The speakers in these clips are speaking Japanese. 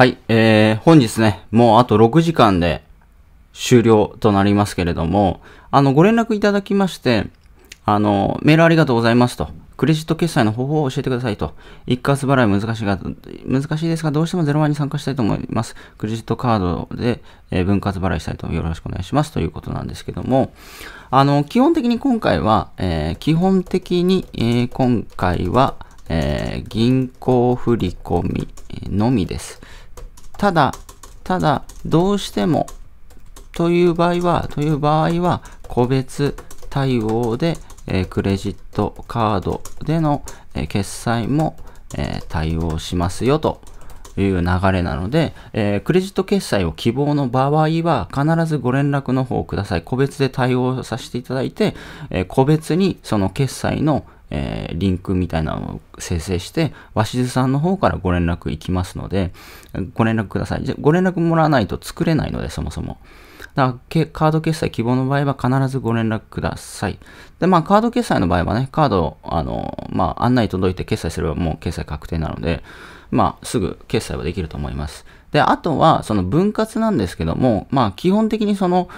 はい、えー、本日ね、もうあと6時間で終了となりますけれども、あの、ご連絡いただきまして、あの、メールありがとうございますと、クレジット決済の方法を教えてくださいと。一括払い難しいが、難しいですが、どうしても0万に参加したいと思います。クレジットカードで、え分割払いしたいとよろしくお願いしますということなんですけども、あの、基本的に今回は、えー、基本的に、えー、今回は、え銀行振込のみです。ただ、ただ、どうしても、という場合は、という場合は、個別対応で、えー、クレジットカードでの、えー、決済も、えー、対応しますよという流れなので、えクレジット決済を希望の場合は必ずご連絡の方をください。個別で対応させていただいて、え個別にその決済の、えー、リンクみたいなのを生成して、鷲津さんの方からご連絡いきますので、ご連絡ください。じゃご連絡もらわないと作れないので、そもそも。だからカード決済希望の場合は必ずご連絡ください。で、まあ、カード決済の場合はね、カード、あの、まあ、案内届いて決済すればもう決済確定なので、まあ、すぐ決済はできると思います。で、あとは、その分割なんですけども、まあ、基本的にその、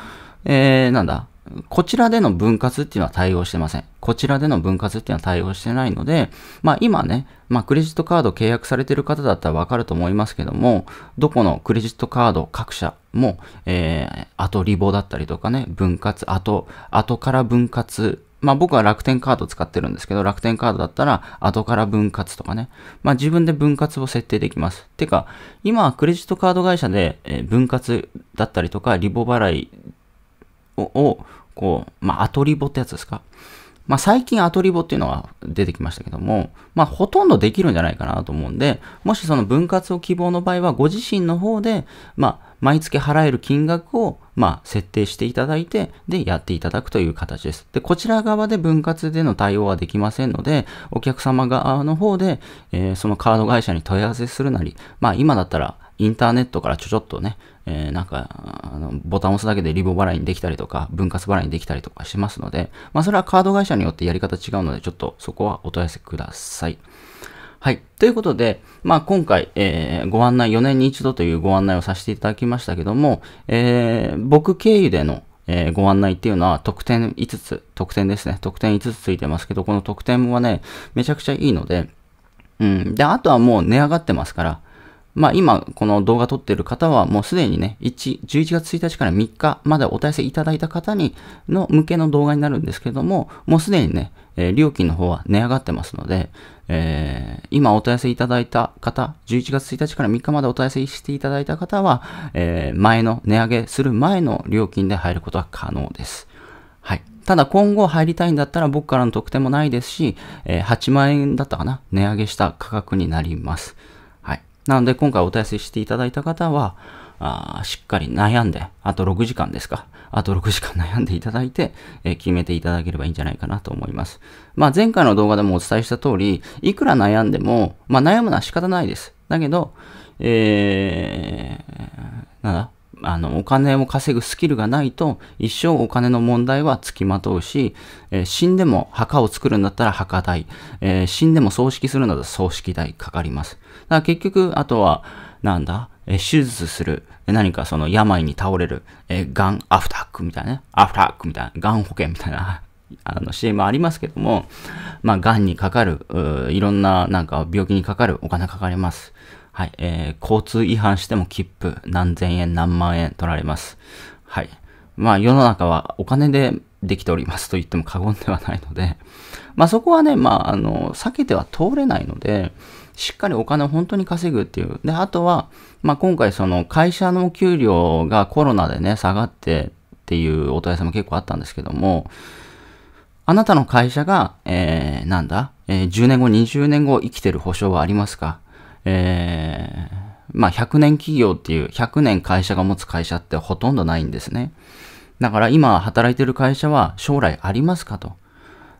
えー、なんだ、こちらでの分割っていうのは対応してません。こちらでの分割っていうのは対応してないので、まあ今ね、まあクレジットカード契約されてる方だったらわかると思いますけども、どこのクレジットカード各社も、えー、とリボだったりとかね、分割、後、とから分割まあ僕は楽天カード使ってるんですけど、楽天カードだったら後から分割とかね。まあ自分で分割を設定できます。てか、今はクレジットカード会社で分割だったりとかリボ払いをこう、まあ、アトリボってやつですか。まあ、最近アトリボっていうのは出てきましたけども、まあ、ほとんどできるんじゃないかなと思うんで、もしその分割を希望の場合は、ご自身の方で、まあ、毎月払える金額を、まあ、設定していただいて、で、やっていただくという形です。で、こちら側で分割での対応はできませんので、お客様側の方で、えー、そのカード会社に問い合わせするなり、まあ、今だったら、インターネットからちょちょっとね、えー、なんか、あの、ボタンを押すだけでリボ払いにできたりとか、分割払いにできたりとかしますので、まあ、それはカード会社によってやり方違うので、ちょっとそこはお問い合わせください。はい。ということで、まあ、今回、えー、ご案内、4年に一度というご案内をさせていただきましたけども、えー、僕経由での、えー、ご案内っていうのは特典5つ、特典ですね。特典5つついてますけど、この特典はね、めちゃくちゃいいので、うん。で、あとはもう値上がってますから、まあ今、この動画撮ってる方はもうすでにね、1、11月1日から3日までおわせいただいた方に、の向けの動画になるんですけども、もうすでにね、えー、料金の方は値上がってますので、えー、今お問い合わせいただいた方、11月1日から3日までお問い合わせしていただいた方は、えー、前の、値上げする前の料金で入ることは可能です。はい。ただ今後入りたいんだったら僕からの特典もないですし、えー、8万円だったかな値上げした価格になります。なので今回お問い合わせしていただいた方は、あしっかり悩んで、あと6時間ですか。あと6時間 悩んでいただいて、えー、決めていただければいいんじゃないかなと思います。まあ、前回の動画でもお伝えした通り、いくら悩んでも、まあ、悩むのは仕方ないです。だけど、えー、なんだあの、お金を稼ぐスキルがないと、一生お金の問題は付きまとうし、えー、死んでも墓を作るんだったら墓代、えー、死んでも葬式するんだったら葬式代かかります。だから結局、あとは、なんだ、えー、手術する、何かその病に倒れる、えー、ガンアフタックみたいなね、アフタックみたいな、がん保険みたいな、あの CM ありますけども、まあ、がにかかる、いろんななんか病気にかかるお金かかります。はい、えー、交通違反しても切符何千円何万円取られます。はい。まあ世の中はお金でできておりますと言っても過言ではないので、まあそこはね、まああの、避けては通れないので、しっかりお金を本当に稼ぐっていう。で、あとは、まあ今回その会社の給料がコロナでね、下がってっていうお問い合わせも結構あったんですけども、あなたの会社が、えー、なんだ、えー、10年後、20年後生きてる保証はありますかえー、まあ100年企業っていう100年会社が持つ会社ってほとんどないんですね。だから今働いてる会社は将来ありますかと。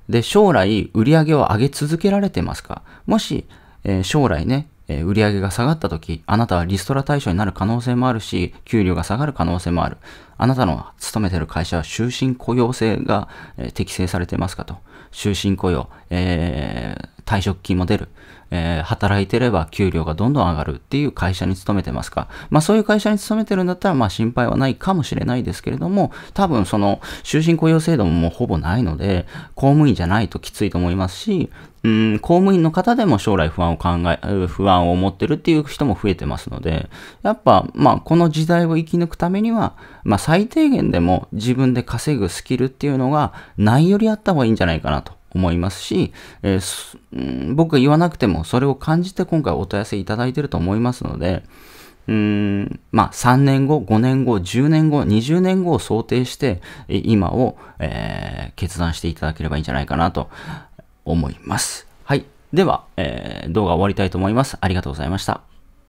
で、将来売り上げを上げ続けられてますかもし、えー、将来ね、えー、売り上げが下がった時、あなたはリストラ対象になる可能性もあるし、給料が下がる可能性もある。あなたの勤めてる会社は終身雇用制が、えー、適正されてますかと。終身雇用、えー、退職金も出る、えー、働いてれば給料がどんどん上がるっていう会社に勤めてますか。まあそういう会社に勤めてるんだったら、まあ心配はないかもしれないですけれども、多分その終身雇用制度ももうほぼないので、公務員じゃないときついと思いますし、うん、公務員の方でも将来不安を考え、不安を持ってるっていう人も増えてますので、やっぱ、まあ、この時代を生き抜くためには、まあ、最低限でも自分で稼ぐスキルっていうのがないよりあった方がいいんじゃないかなと。思いますし、えー、うん、僕が言わなくてもそれを感じて今回お問い合わせいただいてると思いますので、うーんまあ、3年後、5年後、10年後、20年後を想定して、今を、えー、決断していただければいいんじゃないかなと思います。はい。では、えー、動画終わりたいと思います。ありがとうございました。